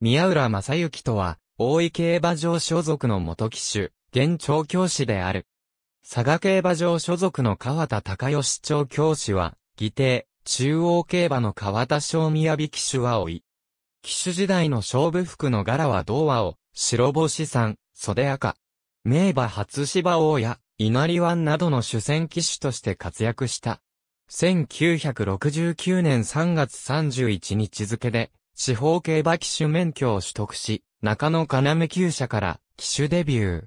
宮浦正幸とは、大井競馬場所属の元騎手、現調教師である。佐賀競馬場所属の川田隆義調教師は、義弟、中央競馬の川田正宮騎手は老い。騎手時代の勝負服の柄は童話を、白星さん、袖赤。名馬初芝王や、稲荷湾などの主戦騎手として活躍した。1969年3月31日付で、地方競馬騎手免許を取得し、中野要厩舎から騎手デビュー。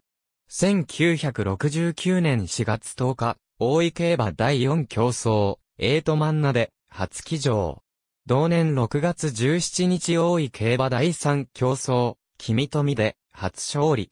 1969年4月10日、大井競馬第4競争、エイトマンナで初騎乗。同年6月17日大井競馬第3競争、君富で初勝利。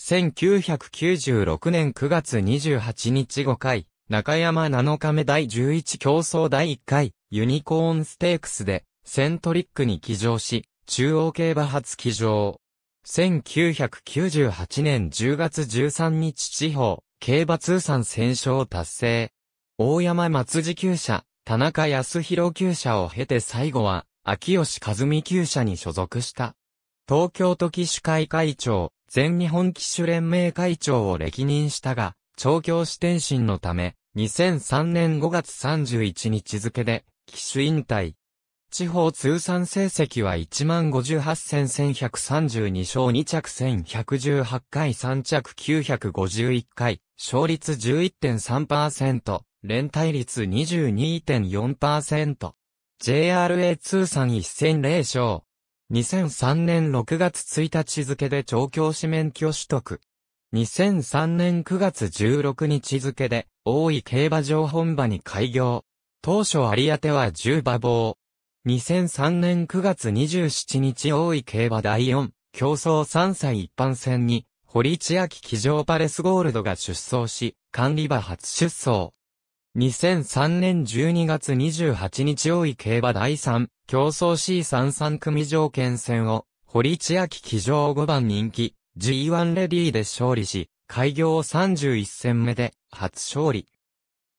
1996年9月28日5回、中山7日目第11競争第1回、ユニコーンステークスでセントリックに騎乗し、中央競馬初騎乗。1998年10月13日地方、競馬通算戦勝達成。大山松次厩舎、田中康弘厩舎を経て最後は、秋吉和美厩舎に所属した。東京都騎手会会長、全日本騎手連盟会長を歴任したが、調教師転身のため、2003年5月31日付で、騎手引退。地方通算成績は158戦1132勝2着1118回3着951回、勝率11.3%、連帯率22.4%。JRA 通算1戦0勝。2003年6月1日付で調教師免許取得。2003年9月16日付で、大井競馬場本場に開業。当初有当は10馬房。2003年9月27日大井競馬第4、競争3歳一般戦に、堀千秋騎乗パレスゴールドが出走し、管理馬初出走。2003年12月28日大井競馬第3、競争 C33 組条件戦を、堀千秋騎乗5番人気、G1 レディーで勝利し、開業31戦目で初勝利。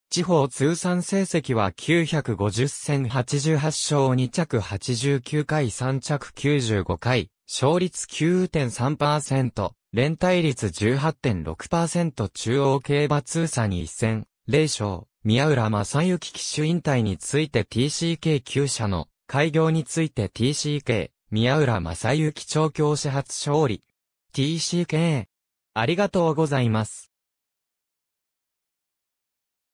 地方通算成績は950戦88勝2着89回3着95回、勝率9.3%、連帯率18.6%中央競馬通算1戦、0勝、宮浦正幸騎手引退について TCK 9社の、開業について TCK、宮浦正幸調教始発勝利。TCK。ありがとうございます。